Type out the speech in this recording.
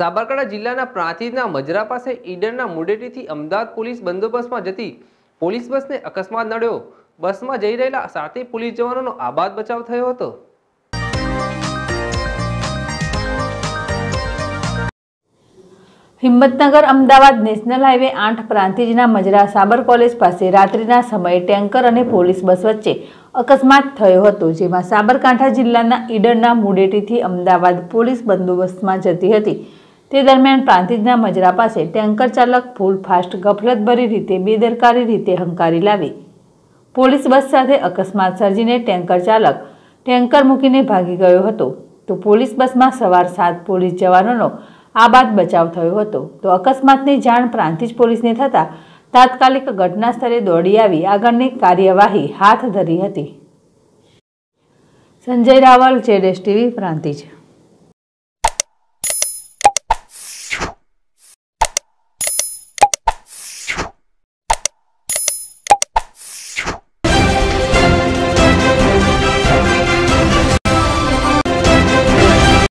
સાબરકાંઠા જિલ્લાના પ્રાંતિજના મજરા પાસે ઈડરના મુડેટીથી અમદાવાદ પોલીસ બંદોબસ્તમાં જતી પોલીસ બસને અકસ્માત નડ્યો બસમાં જઈ રહેલા સાથી પોલીસ જવાનોનો આબાદ બચાવ થયો હતો હિંમતનગર અમદાવાદ નેશનલ હાઈવે આઠ પ્રાંતિજના મજરા સાબર કોલેજ પાસે રાત્રિના સમયે ટેન્કર અને પોલીસ બસ વચ્ચે અકસ્માત થયો હતો જેમાં સાબરકાંઠા જિલ્લાના ઈડરના મુડેટીથી અમદાવાદ પોલીસ બંદોબસ્તમાં જતી હતી તે દરમિયાન પ્રાંતિજના મજરા પાસે ટેન્કર ચાલક ફૂલ ફાસ્ટ ગફલતભરી રીતે બેદરકારી રીતે હંકારી લાવી પોલીસ બસ સાથે અકસ્માત સર્જીને ટેન્કર ચાલક ટેન્કર મૂકીને ભાગી ગયો હતો તો પોલીસ બસમાં સવાર સાત પોલીસ જવાનોનો આ બાદ બચાવ થયો હતો તો અકસ્માતની જાણ પ્રાંતિજ પોલીસને થતાં તાત્કાલિક ઘટના સ્થળે દોડી આવી આગળની કાર્યવાહી હાથ ધરી હતી સંજય રાવલ જેડ ટીવી પ્રાંતિજ